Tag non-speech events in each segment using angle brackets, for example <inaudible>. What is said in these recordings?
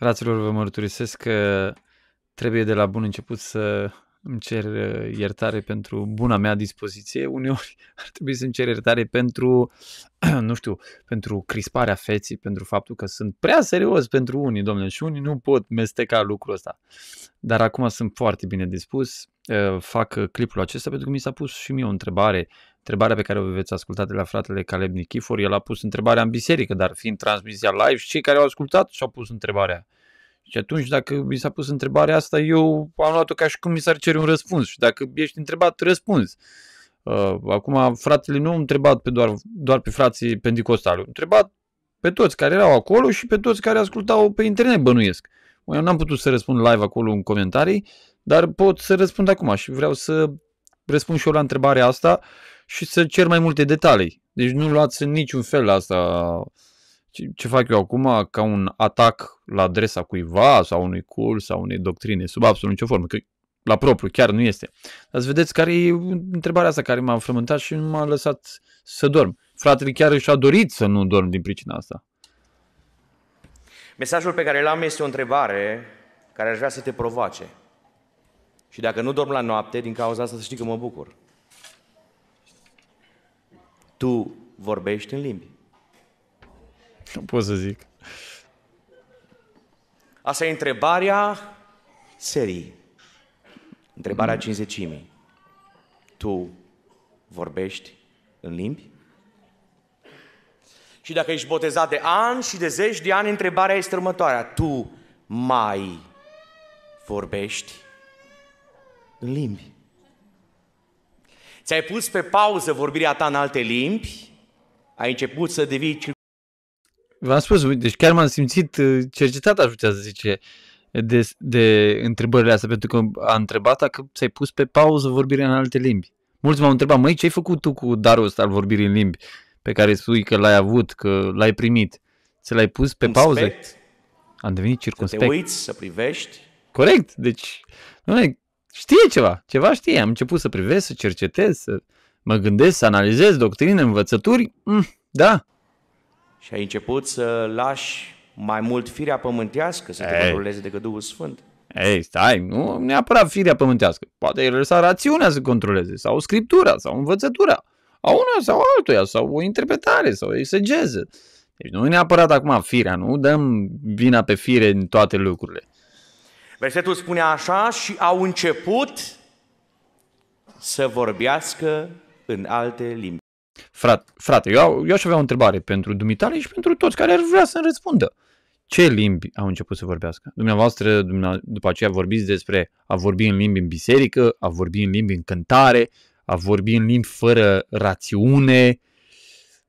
Fraților, vă mărturisesc că trebuie de la bun început să îmi cer uh, iertare pentru buna mea dispoziție. Uneori <laughs> ar trebui să-mi cer iertare pentru, <clears throat> nu știu, pentru crisparea feții, pentru faptul că sunt prea serios pentru unii, domnule, și unii nu pot mesteca lucrul ăsta. Dar acum sunt foarte bine dispus, uh, fac clipul acesta pentru că mi s-a pus și mie o întrebare întrebarea pe care o veți asculta de la fratele Caleb Nichifor, el a pus întrebarea în biserică, dar fiind transmisia live cei care au ascultat și-au pus întrebarea. Și atunci, dacă mi s-a pus întrebarea asta, eu am luat-o ca și cum mi s-ar cere un răspuns. Și dacă ești întrebat, răspunzi. Uh, acum, fratele nu a întrebat pe doar, doar pe frații pentecostali, a întrebat pe toți care erau acolo și pe toți care ascultau pe internet, bănuiesc. Eu n-am putut să răspund live acolo în comentarii, dar pot să răspund acum și vreau să răspund și eu la întrebarea asta și să cer mai multe detalii. Deci nu luați în niciun fel asta ce fac eu acum ca un atac la adresa cuiva sau unui curs sau unei doctrine, sub absolut nicio formă, că la propriu chiar nu este. Dar să vedeți care e întrebarea asta care m-a frământat și nu m-a lăsat să dorm. Fratele chiar și-a dorit să nu dorm din pricina asta. Mesajul pe care l-am este o întrebare care aș vrea să te provoace. Și dacă nu dorm la noapte, din cauza asta să știi că mă bucur. Tu vorbești în limbi. Nu pot să zic. Asta e întrebarea serii. Întrebarea mm. cinzecimii. Tu vorbești în limbi? Și dacă ești botezat de ani și de zeci de ani, întrebarea este următoarea. Tu mai vorbești în limbi? Ți-ai pus pe pauză vorbirea ta în alte limbi, ai început să devii... V-am spus, deci chiar m-am simțit uh, cercetat, aș putea să zice, de, de întrebările astea, pentru că a întrebat dacă ți-ai pus pe pauză vorbirea în alte limbi. Mulți m-au întrebat, măi, ce ai făcut tu cu darul ăsta al vorbirii în limbi, pe care spui că l-ai avut, că l-ai primit? Ți l-ai pus pe pauză? Am devenit circunspect. Să te uiți, să privești. Corect, deci nu e știe ceva, ceva știe. Am început să privesc, să cercetez, să mă gândesc, să analizez doctrine, învățături. Mm, da. Și ai început să lași mai mult firea pământească să te controleze decât Duhul Sfânt. Ei, stai, nu neapărat firea pământească. Poate el lăsa rațiunea să controleze, sau scriptura, sau învățătura. A una sau altuia, sau o interpretare, sau o exegeză. Deci nu neapărat acum firea, nu dăm vina pe fire în toate lucrurile. Versetul spune așa, și au început să vorbească în alte limbi. Frate, frate eu, eu aș avea o întrebare pentru dumitale și pentru toți care ar vrea să-mi răspundă. Ce limbi au început să vorbească? Dumneavoastră, dumneavoastră, după aceea vorbiți despre a vorbi în limbi în biserică, a vorbi în limbi în cântare, a vorbi în limbi fără rațiune,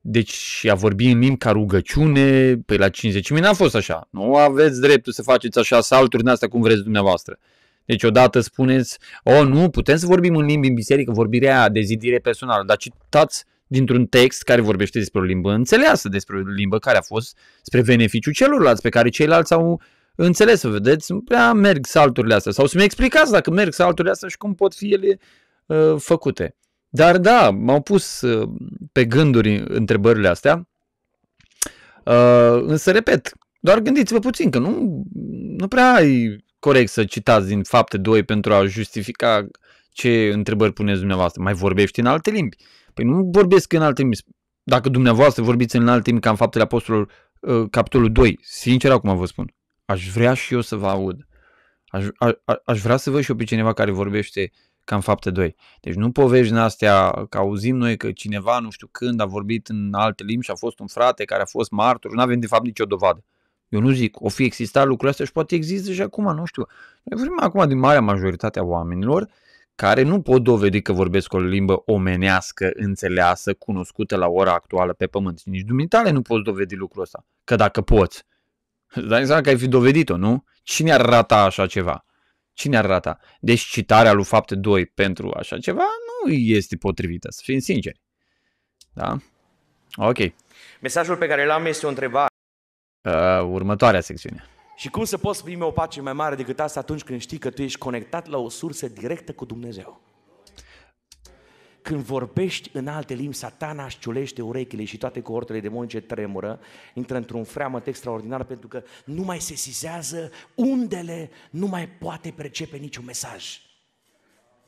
deci a vorbi în limbi ca rugăciune, păi la 50.000 n-a fost așa. Nu aveți dreptul să faceți așa salturi în astea cum vreți dumneavoastră. Deci odată spuneți, o oh, nu, putem să vorbim în limbi în biserică, vorbirea de zidire personală, dar citați dintr-un text care vorbește despre o limbă înțeleasă, despre o limbă care a fost spre beneficiu celorlalți, pe care ceilalți au înțeles, să vedeți, prea merg salturile astea. Sau să-mi explicați dacă merg salturile astea și cum pot fi ele uh, făcute. Dar da, m-au pus ă, pe gânduri întrebările astea. Ă, însă, repet, doar gândiți-vă puțin că nu, nu prea ai corect să citați din fapte 2 pentru a justifica ce întrebări puneți dumneavoastră. Mai vorbești în alte limbi. Păi nu vorbesc în alte limbi. Dacă dumneavoastră vorbiți în alte limbi ca în faptele apostolilor, ă, capitolul 2, sincer acum vă spun, aș vrea și eu să vă aud. Aș, a, aș vrea să văd și eu pe cineva care vorbește ca în fapte 2. Deci nu povești din astea că auzim noi că cineva nu știu când a vorbit în alte limbi și a fost un frate care a fost martor, nu avem de fapt nicio dovadă. Eu nu zic, o fi existat lucrul ăsta și poate există și acum, nu știu. Noi vorbim acum din marea majoritate a oamenilor care nu pot dovedi că vorbesc o limbă omenească, înțeleasă, cunoscută la ora actuală pe pământ. Și nici dumitale nu poți dovedi lucrul ăsta. Că dacă poți, îți dai seama că ai fi dovedit-o, nu? Cine ar rata așa ceva? Cine ar rata? Deci citarea lui fapte 2 pentru așa ceva nu este potrivită, să fim sinceri. Da? Ok. Mesajul pe care l-am este o întrebare. Uh, următoarea secțiune. Și cum să poți primi o pace mai mare decât asta atunci când știi că tu ești conectat la o sursă directă cu Dumnezeu? Când vorbești în alte limbi, satana își ciulește urechile și toate cohortele demonice tremură, intră într-un freamăt extraordinar pentru că nu mai se sizează undele, nu mai poate percepe niciun mesaj.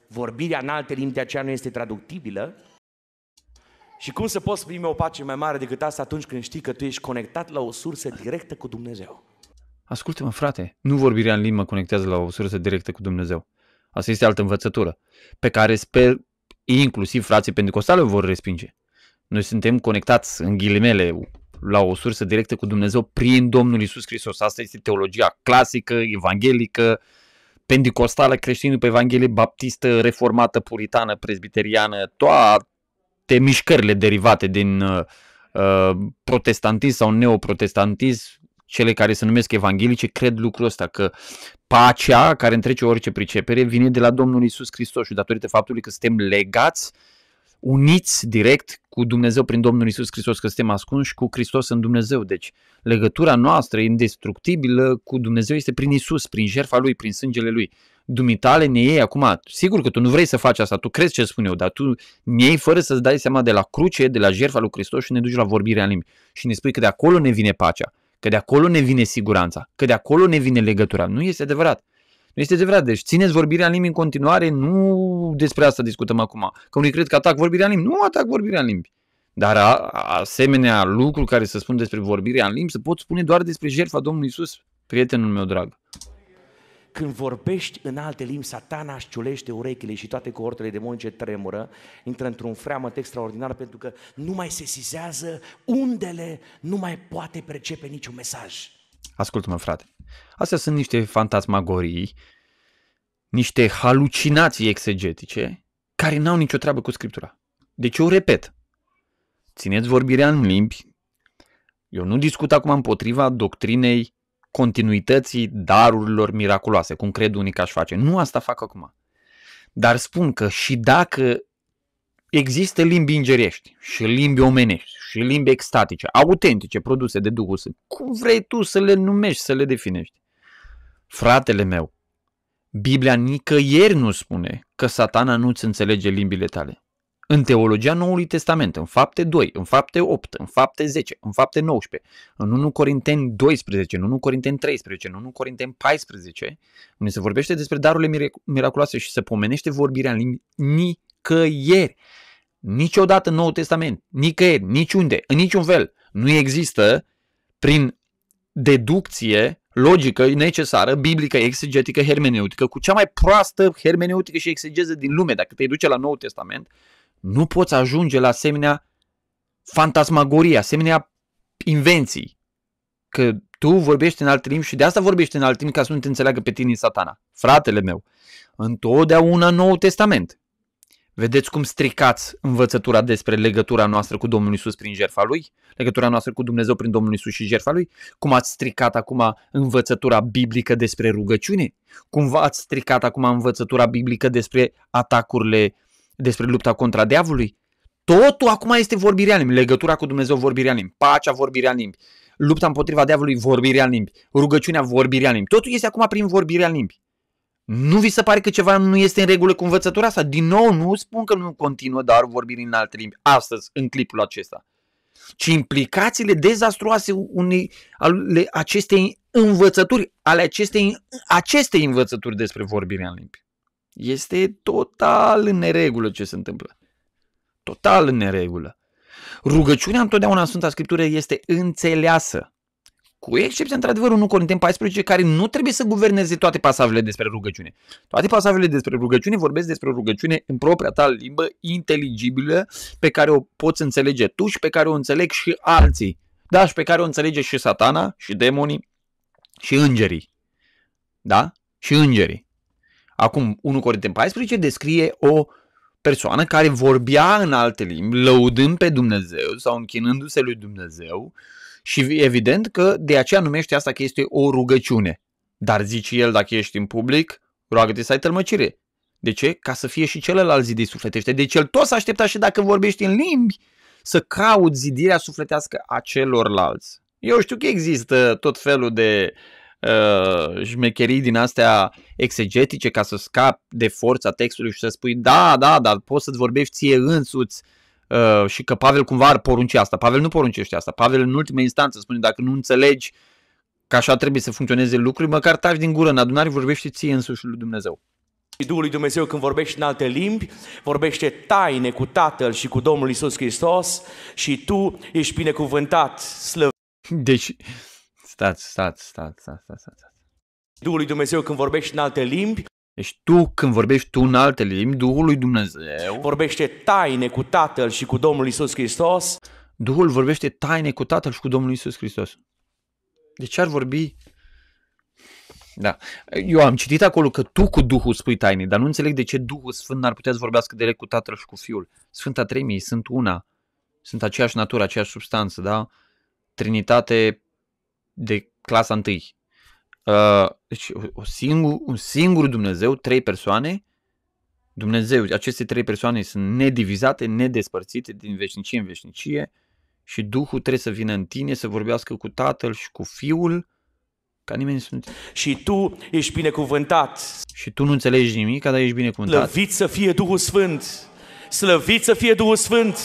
Vorbirea în alte limbi de aceea nu este traductibilă, și cum să poți primi o pace mai mare decât asta atunci când știi că tu ești conectat la o sursă directă cu Dumnezeu? Ascultă-mă, frate, nu vorbirea în limbă conectează la o sursă directă cu Dumnezeu. Asta este altă învățătură, pe care sper inclusiv frații pentecostale o vor respinge. Noi suntem conectați, în ghilimele, la o sursă directă cu Dumnezeu prin Domnul Isus Hristos. Asta este teologia clasică, evanghelică, pentecostală, creștină pe Evanghelie, baptistă, reformată, puritană, presbiteriană, toate mișcările derivate din uh, uh protestantism sau neoprotestantism cele care se numesc evanghelice cred lucrul ăsta, că pacea care întrece orice pricepere vine de la Domnul Isus Hristos și datorită faptului că suntem legați, uniți direct cu Dumnezeu prin Domnul Isus Hristos, că suntem ascunși cu Hristos în Dumnezeu. Deci legătura noastră indestructibilă cu Dumnezeu este prin Isus, prin jertfa Lui, prin sângele Lui. Dumitale ne iei acum, sigur că tu nu vrei să faci asta, tu crezi ce spun eu, dar tu ne iei fără să-ți dai seama de la cruce, de la jertfa lui Hristos și ne duci la vorbirea în limbi și ne spui că de acolo ne vine pacea că de acolo ne vine siguranța, că de acolo ne vine legătura. Nu este adevărat. Nu este adevărat. Deci țineți vorbirea în limbi în continuare, nu despre asta discutăm acum. Că unii cred că atac vorbirea în limbi. Nu atac vorbirea în limbi. Dar a, asemenea lucruri care se spun despre vorbirea în limbi se pot spune doar despre jertfa Domnului Isus, prietenul meu drag. Când vorbești în alte limbi, satana își ciulește urechile și toate cohortele demonice tremură, intră într-un freamăt extraordinar pentru că nu mai se sizează undele, nu mai poate percepe niciun mesaj. Ascultă-mă, frate. Astea sunt niște fantasmagorii, niște halucinații exegetice care n-au nicio treabă cu Scriptura. Deci eu repet, țineți vorbirea în limbi, eu nu discut acum împotriva doctrinei continuității darurilor miraculoase, cum cred unii că aș face. Nu asta fac acum. Dar spun că și dacă există limbi ingerești și limbi omenești și limbi extatice, autentice, produse de Duhul Sfânt, cum vrei tu să le numești, să le definești? Fratele meu, Biblia nicăieri nu spune că satana nu-ți înțelege limbile tale în teologia Noului Testament, în fapte 2, în fapte 8, în fapte 10, în fapte 19, în 1 Corinteni 12, în 1 Corinteni 13, în 1 Corinteni 14, unde se vorbește despre darurile miraculoase și se pomenește vorbirea în limbi nicăieri. Niciodată în Noul Testament, nicăieri, niciunde, în niciun fel, nu există prin deducție logică necesară, biblică, exegetică, hermeneutică, cu cea mai proastă hermeneutică și exegeză din lume. Dacă te duce la Noul Testament, nu poți ajunge la asemenea fantasmagorie, asemenea invenții. Că tu vorbești în alt limbi și de asta vorbești în alt limbi ca să nu te înțeleagă pe tine satana. Fratele meu, întotdeauna Noul Testament. Vedeți cum stricați învățătura despre legătura noastră cu Domnul Isus prin jertfa Lui? Legătura noastră cu Dumnezeu prin Domnul Isus și jertfa Lui? Cum ați stricat acum învățătura biblică despre rugăciune? Cum v-ați stricat acum învățătura biblică despre atacurile despre lupta contra diavolului. Totul acum este vorbirea în limbi, legătura cu Dumnezeu vorbirea în limbi, pacea vorbirea în limbi, lupta împotriva diavolului vorbirea în limbi, rugăciunea vorbirea în limbi. Totul este acum prin vorbirea în limbi. Nu vi se pare că ceva nu este în regulă cu învățătura asta? Din nou, nu spun că nu continuă dar vorbiri în alte limbi astăzi, în clipul acesta, ci implicațiile dezastruoase unei, ale acestei învățături, ale acestei, acestei învățături despre vorbirea în limbi. Este total în neregulă ce se întâmplă. Total în neregulă. Rugăciunea întotdeauna în Sfânta Scriptură este înțeleasă. Cu excepția, într-adevăr, 1 Corinteni 14, care nu trebuie să guverneze toate pasajele despre rugăciune. Toate pasajele despre rugăciune vorbesc despre rugăciune în propria ta limbă inteligibilă pe care o poți înțelege tu și pe care o înțeleg și alții. Da, și pe care o înțelege și satana, și demonii, și îngerii. Da? Și îngerii. Acum, 1 Corinteni 14 descrie o persoană care vorbea în alte limbi, lăudând pe Dumnezeu sau închinându-se lui Dumnezeu și evident că de aceea numește asta că este o rugăciune. Dar zice el, dacă ești în public, roagă-te să ai tălmăcire. De ce? Ca să fie și celălalt zidit sufletește. Deci el tot s-a aștepta și dacă vorbești în limbi să cauți zidirea sufletească a celorlalți. Eu știu că există tot felul de uh, uh, șmecherii din astea exegetice ca să scapi de forța textului și să spui da, da, dar poți să-ți vorbești ție însuți uh, și că Pavel cumva ar porunci asta. Pavel nu poruncește asta. Pavel în ultima instanță spune dacă nu înțelegi că așa trebuie să funcționeze lucrurile, măcar taci din gură în adunare vorbește ție însuși lui Dumnezeu. Și Duhul lui Dumnezeu când vorbește în alte limbi, vorbește taine cu Tatăl și cu Domnul Isus Hristos și tu ești binecuvântat, slăvit. Deci, stați, stați, stați, stați, stați, stați. Duhul lui Dumnezeu când vorbești în alte limbi, deci tu când vorbești tu în alte limbi, Duhul lui Dumnezeu vorbește taine cu Tatăl și cu Domnul Isus Hristos. Duhul vorbește taine cu Tatăl și cu Domnul Isus Hristos. De ce ar vorbi? Da. Eu am citit acolo că tu cu Duhul spui taine, dar nu înțeleg de ce Duhul Sfânt n-ar putea să vorbească direct cu Tatăl și cu Fiul. Sfânta Tremii sunt una, sunt aceeași natură, aceeași substanță, da? Trinitate de clasa întâi. Uh, deci o singur, un singur Dumnezeu, trei persoane, Dumnezeu, aceste trei persoane sunt nedivizate, nedespărțite din veșnicie în veșnicie și Duhul trebuie să vină în tine să vorbească cu Tatăl și cu Fiul ca nimeni să nu... Și tu ești binecuvântat. Și tu nu înțelegi nimic, dar ești binecuvântat. Slăvit să fie Duhul Sfânt. Slăvit să fie Duhul Sfânt.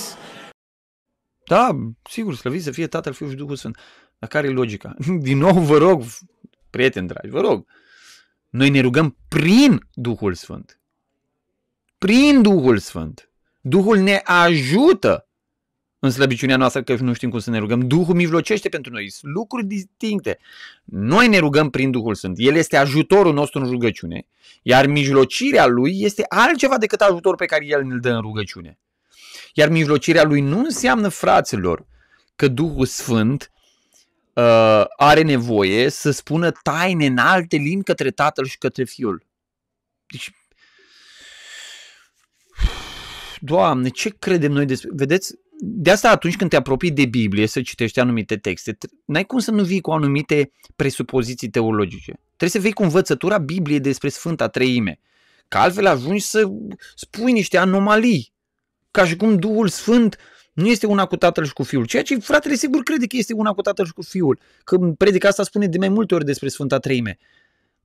Da, sigur, slăvit să fie Tatăl, Fiul și Duhul Sfânt. Dar care e logica? <laughs> Din nou vă rog, prieteni dragi, vă rog, noi ne rugăm prin Duhul Sfânt. Prin Duhul Sfânt. Duhul ne ajută în slăbiciunea noastră că nu știm cum să ne rugăm. Duhul mijlocește pentru noi. Sunt lucruri distincte. Noi ne rugăm prin Duhul Sfânt. El este ajutorul nostru în rugăciune, iar mijlocirea lui este altceva decât ajutorul pe care el ne-l dă în rugăciune. Iar mijlocirea lui nu înseamnă, fraților, că Duhul Sfânt uh, are nevoie să spună taine în alte limbi către tatăl și către fiul. Deci, Doamne, ce credem noi despre... Vedeți, de asta atunci când te apropii de Biblie să citești anumite texte, n-ai cum să nu vii cu anumite presupoziții teologice. Trebuie să vei cu învățătura Bibliei despre Sfânta Treime. Că altfel ajungi să spui niște anomalii. Ca și cum Duhul Sfânt uh, nu este una cu tatăl și cu fiul, ceea ce fratele sigur crede că este una cu tatăl și cu fiul. Că predica asta spune de mai multe ori despre Sfânta Treime.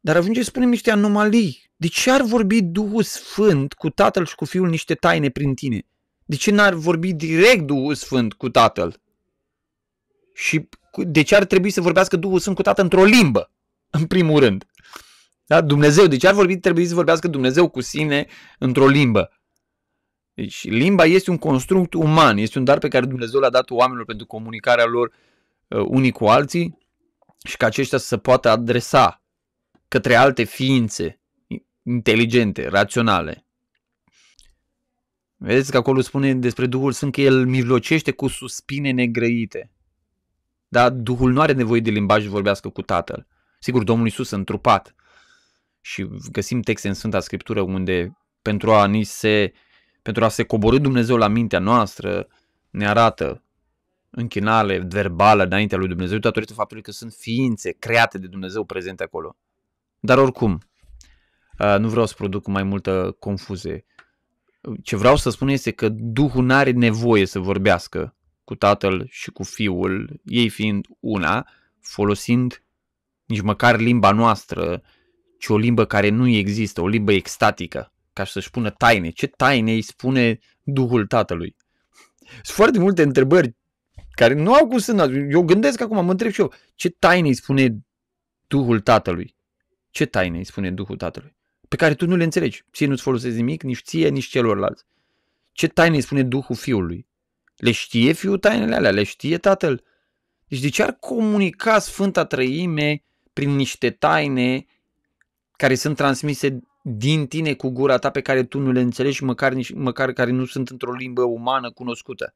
Dar ajunge să spunem niște anomalii. De ce ar vorbi Duhul Sfânt cu tatăl și cu fiul niște taine prin tine? De ce n-ar vorbi direct Duhul Sfânt cu tatăl? Și de ce ar trebui să vorbească Duhul Sfânt cu tatăl într-o limbă, în primul rând? Da? Dumnezeu, de ce ar vorbi, trebui să vorbească Dumnezeu cu sine într-o limbă? Deci limba este un construct uman, este un dar pe care Dumnezeu l-a dat oamenilor pentru comunicarea lor uh, unii cu alții și ca aceștia să se poată adresa către alte ființe inteligente, raționale. Vedeți că acolo spune despre Duhul Sfânt că El mijlocește cu suspine negrăite. Dar Duhul nu are nevoie de limbaj să vorbească cu Tatăl. Sigur, Domnul Iisus a întrupat și găsim texte în Sfânta Scriptură unde pentru a ni se pentru a se coborâ Dumnezeu la mintea noastră, ne arată închinare verbală înaintea lui Dumnezeu datorită faptului că sunt ființe create de Dumnezeu prezente acolo. Dar oricum, nu vreau să produc mai multă confuzie. Ce vreau să spun este că Duhul nu are nevoie să vorbească cu Tatăl și cu Fiul, ei fiind una, folosind nici măcar limba noastră, ci o limbă care nu există, o limbă extatică ca să-și spună taine. Ce taine îi spune Duhul Tatălui? Sunt foarte multe întrebări care nu au cum să... Eu gândesc acum, mă întreb și eu, ce taine îi spune Duhul Tatălui? Ce taine îi spune Duhul Tatălui? Pe care tu nu le înțelegi. Ție nu-ți folosești nimic, nici ție, nici celorlalți. Ce taine îi spune Duhul Fiului? Le știe Fiul tainele alea, le știe Tatăl. Deci de ce ar comunica Sfânta Trăime prin niște taine care sunt transmise din tine cu gura ta pe care tu nu le înțelegi, măcar, nici, măcar care nu sunt într-o limbă umană cunoscută.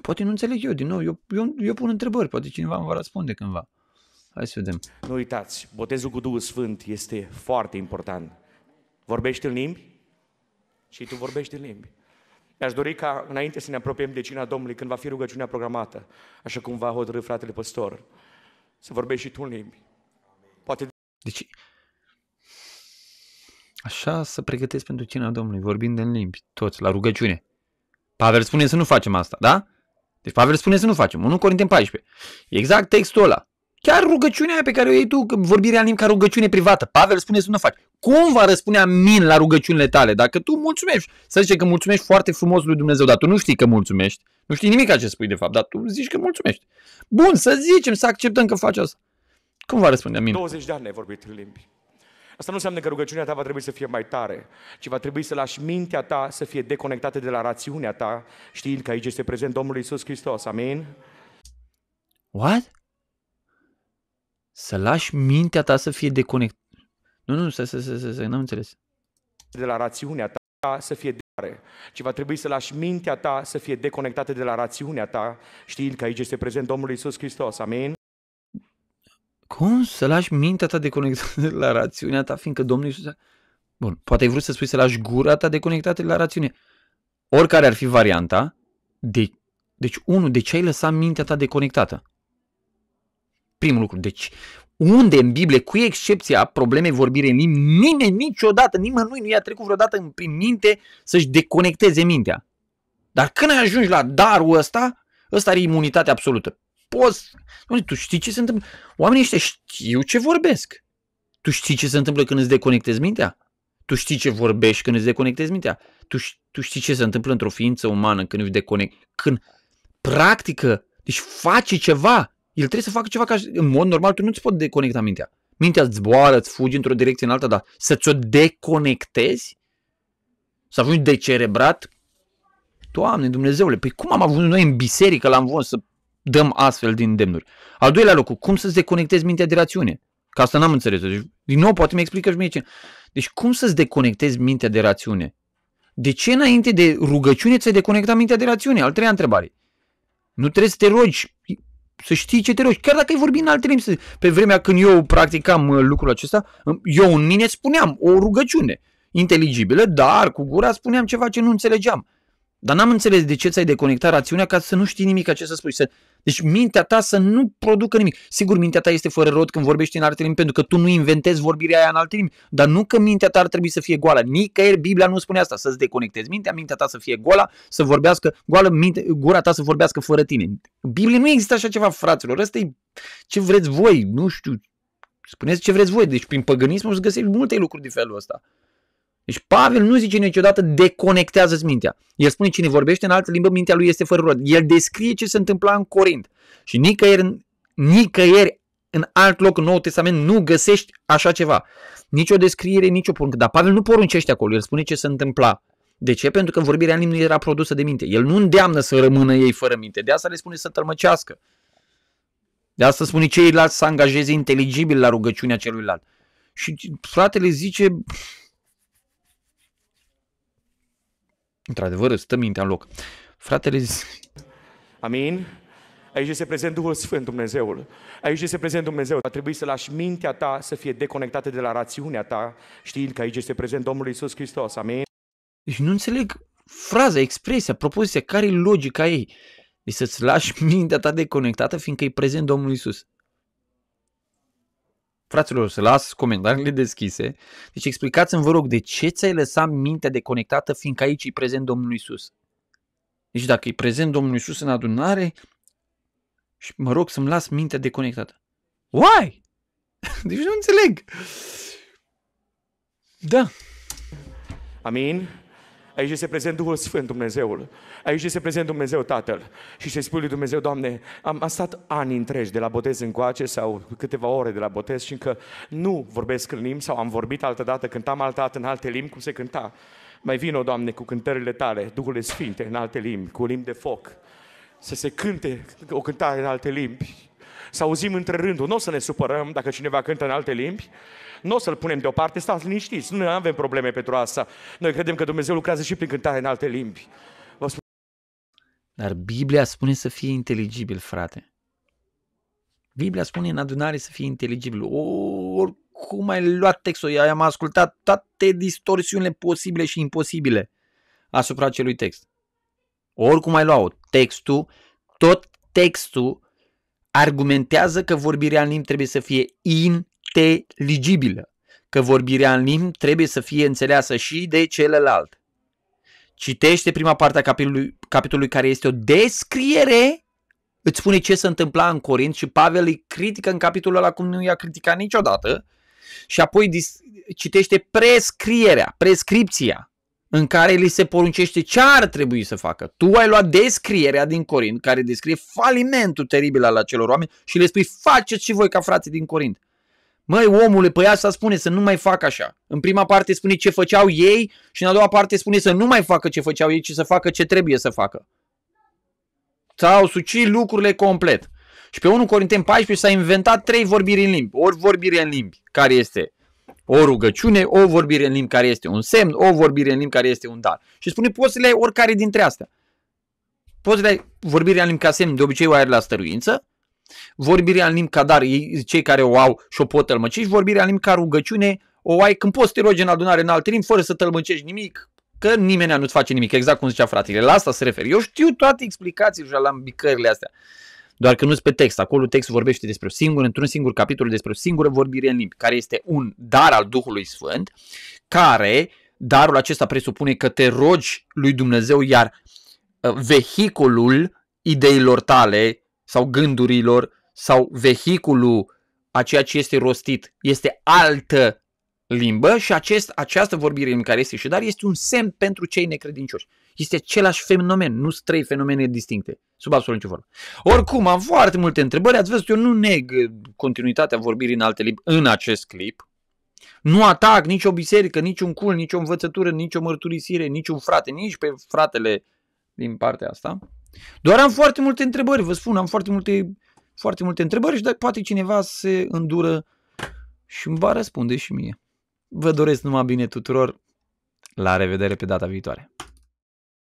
Poate nu înțeleg eu, din nou, eu, eu, eu pun întrebări, poate cineva îmi va răspunde cândva. Hai să vedem. Nu uitați, botezul cu Duhul Sfânt este foarte important. Vorbești în limbi? Și tu vorbești în limbi. Mi-aș dori ca, înainte să ne apropiem de cina Domnului, când va fi rugăciunea programată, așa cum va hotărâ fratele păstor, să vorbești și tu în limbi. Poate... Deci, Așa să pregătesc pentru cina Domnului, vorbind în limbi, toți, la rugăciune. Pavel spune să nu facem asta, da? Deci Pavel spune să nu facem, 1 Corinteni 14. Exact textul ăla. Chiar rugăciunea pe care o iei tu, vorbirea în limbi ca rugăciune privată. Pavel spune să nu faci. Cum va răspunde amin la rugăciunile tale? Dacă tu mulțumești, să zice că mulțumești foarte frumos lui Dumnezeu, dar tu nu știi că mulțumești. Nu știi nimic ce spui de fapt, dar tu zici că mulțumești. Bun, să zicem, să acceptăm că faci asta. Cum va răspunde amin? 20 de ani ai vorbit în limbi. Asta nu înseamnă că rugăciunea ta va trebui să fie mai tare, ci va trebui să lași mintea ta să fie deconectată de la rațiunea ta, știind că aici este prezent Domnul Isus Hristos. Amin? What? Să lași mintea ta să fie deconectată. Nu, nu, să, să, să, să, să, n-am înțeles. De la rațiunea ta să fie tare, ci va trebui să lași mintea ta să fie deconectată de la rațiunea ta, știind că aici este prezent Domnul Isus Hristos. Amin? Cum să lași mintea ta deconectată <laughs> la rațiunea ta, fiindcă Domnul Iisus... A... Bun, poate ai vrut să spui să lași gura ta deconectată la rațiune. Oricare ar fi varianta, de... deci, unul, de ce ai lăsat mintea ta deconectată? Primul lucru, deci, unde în Biblie, cu excepția problemei vorbirei în limbi, nimeni niciodată, nimănui nu i-a trecut vreodată în prin minte să-și deconecteze mintea. Dar când ajungi la darul ăsta, ăsta are imunitate absolută poți... Doamne, tu știi ce se întâmplă? Oamenii ăștia știu ce vorbesc. Tu știi ce se întâmplă când îți deconectezi mintea? Tu știi ce vorbești când îți deconectezi mintea? Tu, tu știi ce se întâmplă într-o ființă umană când îți deconect, când practică, deci face ceva. El trebuie să facă ceva ca în mod normal tu nu-ți poți deconecta mintea. Mintea îți zboară, îți fugi într-o direcție în alta, dar să ți-o deconectezi? Să ajungi decerebrat? Doamne, Dumnezeule, păi cum am avut noi în biserică, l-am văzut să dăm astfel din demnuri. Al doilea lucru, cum să-ți deconectezi mintea de rațiune? Ca asta n-am înțeles. Deci, din nou, poate mi explică și mie ce. Deci cum să-ți deconectezi mintea de rațiune? De ce înainte de rugăciune ți-ai deconectat mintea de rațiune? Al treia întrebare. Nu trebuie să te rogi, să știi ce te rogi. Chiar dacă ai vorbit în alte limbi, pe vremea când eu practicam uh, lucrul acesta, um, eu în mine spuneam o rugăciune inteligibilă, dar cu gura spuneam ceva ce nu înțelegeam. Dar n-am înțeles de ce ți-ai deconectat rațiunea ca să nu știi nimic ce să spui. Să... Deci mintea ta să nu producă nimic. Sigur, mintea ta este fără rod când vorbești în alte limbi, pentru că tu nu inventezi vorbirea aia în alte limbi. Dar nu că mintea ta ar trebui să fie goală. Nicăieri Biblia nu spune asta, să-ți deconectezi mintea, mintea ta să fie goală, să vorbească goală, minte, gura ta să vorbească fără tine. Biblie nu există așa ceva, fraților. Asta e ce vreți voi, nu știu. Spuneți ce vreți voi. Deci prin păgânism o să găsești multe lucruri de felul ăsta. Deci Pavel nu zice niciodată deconectează-ți mintea. El spune cine vorbește în altă limbă, mintea lui este fără rod. El descrie ce se întâmpla în Corint. Și nicăieri, nicăieri în alt loc în Noul Testament nu găsești așa ceva. Nici o descriere, nici o poruncă. Dar Pavel nu poruncește acolo, el spune ce se întâmpla. De ce? Pentru că vorbirea în limbă nu era produsă de minte. El nu îndeamnă să rămână ei fără minte. De asta le spune să tălmăcească. De asta spune ceilalți să angajeze inteligibil la rugăciunea celuilalt. Și fratele zice, Într-adevăr, stă mintea în loc. Fratele zi... Amin? Aici este prezent Duhul Sfânt, Dumnezeul. Aici este prezent Dumnezeu. A trebuit să lași mintea ta să fie deconectată de la rațiunea ta, știind că aici este prezent Domnul Isus Hristos. Amin? Deci nu înțeleg fraza, expresia, propoziția, care e logica ei? Deci să-ți lași <laughs> mintea ta deconectată, fiindcă e prezent Domnul Isus. Fraților, să las comentariile deschise. Deci explicați-mi, vă rog, de ce ți-ai lăsat mintea deconectată, fiindcă aici e prezent Domnul Isus. Deci dacă e prezent Domnul Isus în adunare, și mă rog să-mi las mintea deconectată. Why? <laughs> Deci nu înțeleg. Da. Amin. Aici este prezent Duhul Sfânt, Dumnezeul. Aici este prezent Dumnezeu Tatăl. Și se spune lui Dumnezeu, Doamne, am, am stat ani întregi de la botez încoace sau câteva ore de la botez și încă nu vorbesc în limbi sau am vorbit altă dată, cântam altă dată în alte limbi, cum se cânta. Mai vino, Doamne, cu cântările tale, Duhul Sfinte, în alte limbi, cu limbi de foc. Să se cânte o cântare în alte limbi, să auzim între rândul. Nu o să ne supărăm dacă cineva cântă în alte limbi, nu o să-l punem deoparte, stați liniștiți, nu avem probleme pentru asta. Noi credem că Dumnezeu lucrează și prin cântare în alte limbi. Vă spun... Dar Biblia spune să fie inteligibil, frate. Biblia spune în adunare să fie inteligibil. Oricum ai luat textul, am ascultat toate distorsiunile posibile și imposibile asupra acelui text. Oricum ai luat textul, tot textul argumentează că vorbirea în limbi trebuie să fie inteligibilă, că vorbirea în limbi trebuie să fie înțeleasă și de celălalt. Citește prima parte a capitolului, capitolului care este o descriere, îți spune ce se întâmpla în Corint și Pavel îi critică în capitolul ăla cum nu i-a criticat niciodată și apoi citește prescrierea, prescripția, în care li se poruncește ce ar trebui să facă. Tu ai luat descrierea din Corint, care descrie falimentul teribil al acelor oameni și le spui faceți și voi ca frații din Corint. Măi, omule, păi asta spune să nu mai fac așa. În prima parte spune ce făceau ei și în a doua parte spune să nu mai facă ce făceau ei, ci să facă ce trebuie să facă. Sau suci lucrurile complet. Și pe 1 Corinteni 14 s-a inventat trei vorbiri în limbi. Ori vorbire în limbi, care este o rugăciune, o vorbire în limbi care este un semn, o vorbire în limbi care este un dar. Și spune, poți să le ai oricare dintre astea. Poți să le ai vorbirea în limbi ca semn, de obicei o ai la stăruință, vorbirea în limbi ca dar, cei care o au și o pot tălmăci, și vorbirea în limbi ca rugăciune, o ai când poți să te rogi în adunare în alt timp, fără să tălmăcești nimic, că nimeni nu-ți face nimic, exact cum zicea fratele. La asta se referă. Eu știu toate explicațiile și alambicările astea doar că nu sunt pe text. Acolo textul vorbește despre o singură, într-un singur capitol, despre o singură vorbire în limbi, care este un dar al Duhului Sfânt, care darul acesta presupune că te rogi lui Dumnezeu, iar uh, vehiculul ideilor tale sau gândurilor sau vehiculul a ceea ce este rostit este altă limbă și acest, această vorbire în care este și dar este un semn pentru cei necredincioși. Este același fenomen, nu sunt trei fenomene distincte, sub absolut nicio formă. Oricum, am foarte multe întrebări, ați văzut, eu nu neg uh, continuitatea vorbirii în alte limbi în acest clip, nu atac nicio biserică, nici un cul, nici o învățătură, nici o mărturisire, nici un frate, nici pe fratele din partea asta. Doar am foarte multe întrebări, vă spun, am foarte multe, foarte multe întrebări și poate cineva se îndură și îmi va răspunde și mie. Vă doresc numai bine tuturor. La revedere pe data viitoare.